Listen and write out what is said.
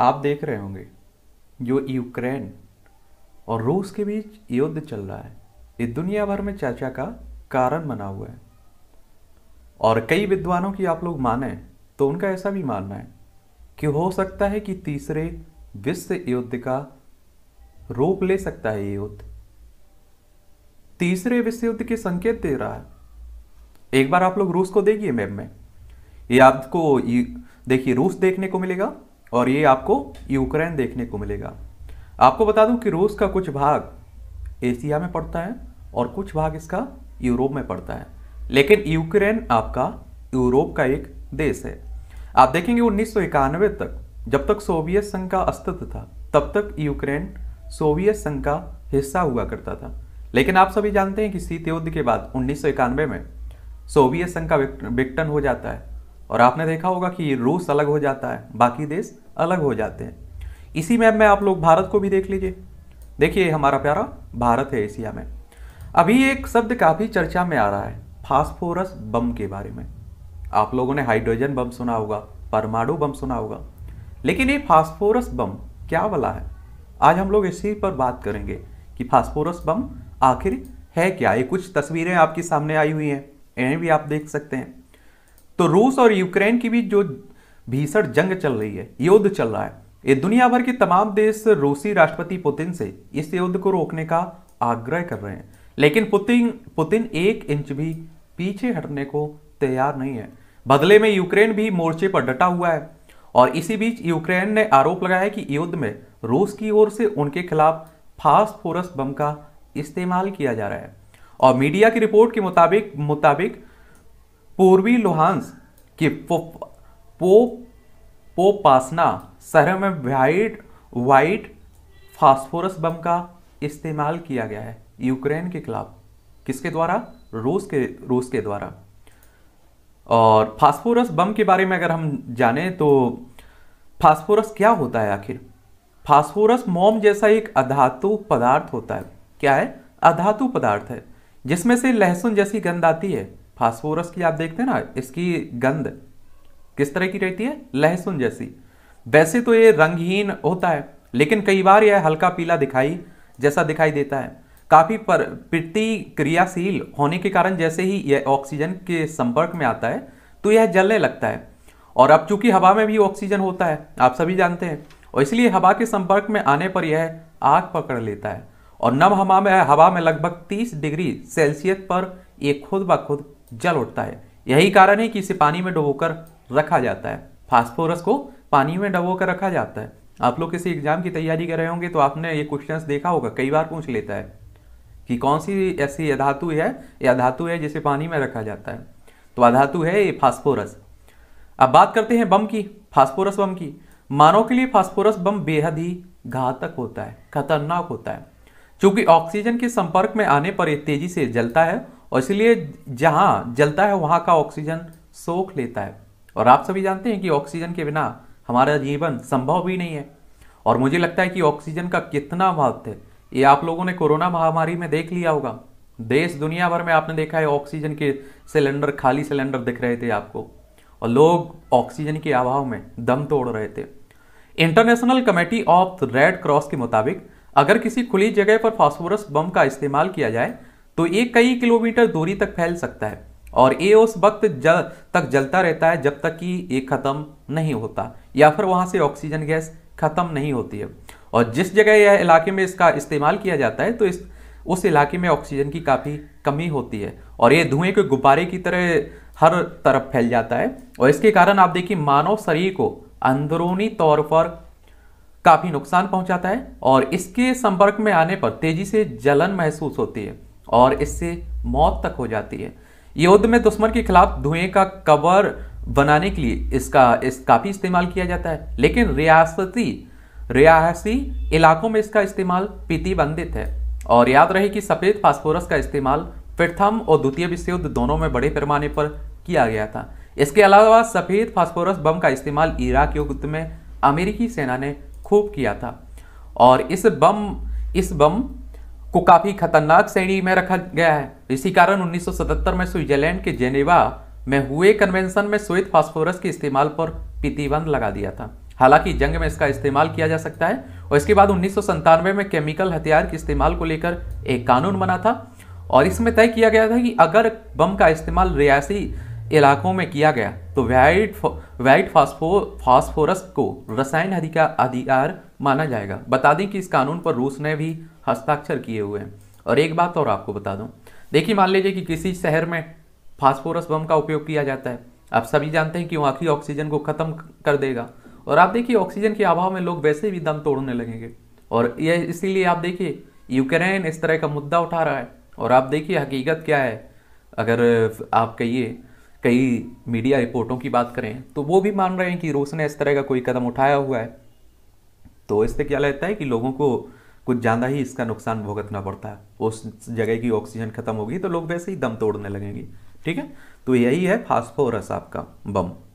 आप देख रहे होंगे जो यूक्रेन और रूस के बीच युद्ध चल रहा है ये दुनिया भर में चर्चा का कारण बना हुआ है और कई विद्वानों की आप लोग माने तो उनका ऐसा भी मानना है कि हो सकता है कि तीसरे विश्व युद्ध का रूप ले सकता है ये युद्ध तीसरे विश्व युद्ध के संकेत दे रहा है एक बार आप लोग रूस को देखिए मैप में ये आपको देखिए रूस देखने को मिलेगा और ये आपको यूक्रेन देखने को मिलेगा आपको बता दूं कि रूस का कुछ भाग एशिया में पड़ता है और कुछ भाग इसका यूरोप में पड़ता है लेकिन यूक्रेन आपका यूरोप का एक देश है आप देखेंगे उन्नीस तक जब तक सोवियत संघ का अस्तित्व था तब तक यूक्रेन सोवियत संघ का हिस्सा हुआ करता था लेकिन आप सभी जानते हैं कि शीत युद्ध के बाद उन्नीस में सोवियत संघ का विक्टन हो जाता है और आपने देखा होगा कि रूस अलग हो जाता है बाकी देश अलग हो जाते हैं इसी मैप में आप लोग भारत को भी देख लीजिए देखिए हमारा प्यारा भारत है एशिया में अभी एक शब्द काफ़ी चर्चा में आ रहा है फास्फोरस बम के बारे में आप लोगों ने हाइड्रोजन बम सुना होगा परमाणु बम सुना होगा लेकिन ये फास्फोरस बम क्या वाला है आज हम लोग इसी पर बात करेंगे कि फास्फोरस बम आखिर है क्या ये कुछ तस्वीरें आपके सामने आई हुई हैं इन्हें भी आप देख सकते हैं तो रूस और यूक्रेन की भी जो भीषण जंग चल रही है युद्ध चल रहा है ये दुनिया भर के तमाम देश रूसी राष्ट्रपति पुतिन से इस युद्ध को रोकने का आग्रह कर रहे हैं लेकिन पुतिन पुतिन एक इंच भी पीछे हटने को तैयार नहीं है बदले में यूक्रेन भी मोर्चे पर डटा हुआ है और इसी बीच यूक्रेन ने आरोप लगाया है कि युद्ध में रूस की ओर से उनके खिलाफ फास्फोरस बम का इस्तेमाल किया जा रहा है और मीडिया की रिपोर्ट के मुताबिक मुताबिक पूर्वी लोहानस के पो, पो पासना शहर में व्हाइट वाइट फास्फोरस बम का इस्तेमाल किया गया है यूक्रेन के खिलाफ किसके द्वारा रूस के रूस के द्वारा और फास्फोरस बम के बारे में अगर हम जाने तो फास्फोरस क्या होता है आखिर फास्फोरस मोम जैसा एक अधातु पदार्थ होता है क्या है अधातु पदार्थ है जिसमें से लहसुन जैसी गंध आती है फास्फोरस की आप देखते हैं ना इसकी गंध किस तरह की रहती है लहसुन जैसी वैसे तो ये रंगहीन होता है लेकिन कई बार यह हल्का पीला दिखाई जैसा दिखाई देता है काफ़ी पर प्रतिक्रियाशील होने के कारण जैसे ही यह ऑक्सीजन के संपर्क में आता है तो यह जलने लगता है और अब चूंकि हवा में भी ऑक्सीजन होता है आप सभी जानते हैं और इसलिए हवा के संपर्क में आने पर यह आग पकड़ लेता है और नम हवा में हवा में लगभग 30 डिग्री सेल्सियस पर यह खुद ब खुद जल उठता है यही कारण है कि इसे पानी में डुबोकर रखा जाता है फास्फोरस को पानी में डुबोकर रखा जाता है आप लोग किसी एग्जाम की तैयारी कर रहे होंगे तो आपने ये क्वेश्चंस देखा होगा कई बार पूछ लेता है कि कौन सी ऐसी अधातु है या धातु है जिसे पानी में रखा जाता है तो अधातु है ये फास्फोरस अब बात करते हैं बम की फास्फोरस बम की मानव के लिए फास्फोरस बम बेहद ही घातक होता है खतरनाक होता है चूंकि ऑक्सीजन के संपर्क में आने पर यह तेजी से जलता है और इसलिए जहाँ जलता है वहाँ का ऑक्सीजन सोख लेता है और आप सभी जानते हैं कि ऑक्सीजन के बिना हमारा जीवन संभव भी नहीं है और मुझे लगता है कि ऑक्सीजन का कितना महत्व है ये आप लोगों ने कोरोना महामारी में देख लिया होगा देश दुनिया भर में आपने देखा है ऑक्सीजन के सिलेंडर खाली सिलेंडर दिख रहे थे आपको और लोग ऑक्सीजन के अभाव में दम तोड़ रहे थे international committee of red cross के मुताबिक अगर किसी खुली जगह पर फास्फोरस बम का इस्तेमाल किया जाए तो ये कई किलोमीटर दूरी तक फैल सकता है और ये उस वक्त जल तक जलता रहता है जब तक कि ये ख़त्म नहीं होता या फिर वहाँ से ऑक्सीजन गैस ख़त्म नहीं होती है और जिस जगह या इलाके में इसका इस्तेमाल किया जाता है तो इस उस इलाके में ऑक्सीजन की काफ़ी कमी होती है और ये धुएं के गुब्बारे की तरह हर तरफ फैल जाता है और इसके कारण आप देखिए मानव शरीर को अंदरूनी तौर पर काफ़ी नुकसान पहुंचाता है और इसके संपर्क में आने पर तेज़ी से जलन महसूस होती है और इससे मौत तक हो जाती है युद्ध में दुश्मन के खिलाफ धुएं का कवर बनाने के लिए इसका इस काफ़ी इस्तेमाल किया जाता है लेकिन रियासती रियासी इलाकों में इसका इस्तेमाल प्रतिबंधित है और याद रहे कि सफ़ेद फास्फोरस का इस्तेमाल प्रथम और द्वितीय विश्व युद्ध दोनों में बड़े पैमाने पर किया गया था इसके अलावा सफ़ेद फास्फोरस बम का इस्तेमाल इराक युद्ध में अमेरिकी सेना ने खूब किया था और इस बम इस बम को काफी खतरनाक श्रेणी में रखा गया है इसी कारण 1977 में स्विट्जरलैंड के जेनेवा में हुए कन्वेंशन में स्वेत फास्फोरस के इस्तेमाल पर प्रतिबंध लगा दिया था हालांकि जंग में इसका इस्तेमाल किया जा सकता है और इसके बाद उन्नीस में केमिकल हथियार के इस्तेमाल को लेकर एक कानून बना था और इसमें तय किया गया था कि अगर बम का इस्तेमाल रियासी इलाकों में किया गया तो वाइट वाइट फास्फो फास्फोरस को रसायन अधिकार माना जाएगा बता दें कि इस कानून पर रूस ने भी हस्ताक्षर किए हुए हैं और एक बात और आपको बता दूं देखिए मान लीजिए कि किसी शहर में फास्फोरस बम का उपयोग किया जाता है आप सभी जानते हैं कि वो आखिरी ऑक्सीजन को ख़त्म कर देगा और आप देखिए ऑक्सीजन के अभाव में लोग वैसे भी दम तोड़ने लगेंगे और यह इसीलिए आप देखिए यूक्रेन इस तरह का मुद्दा उठा रहा है और आप देखिए हकीकत क्या है अगर आप कहिए कई मीडिया रिपोर्टों की बात करें तो वो भी मान रहे हैं कि रूस ने इस तरह का कोई कदम उठाया हुआ है तो इससे क्या लगता है कि लोगों को कुछ ज़्यादा ही इसका नुकसान भुगतना पड़ता है उस जगह की ऑक्सीजन खत्म होगी तो लोग वैसे ही दम तोड़ने लगेंगे ठीक है तो यही है फास्फोरस आपका बम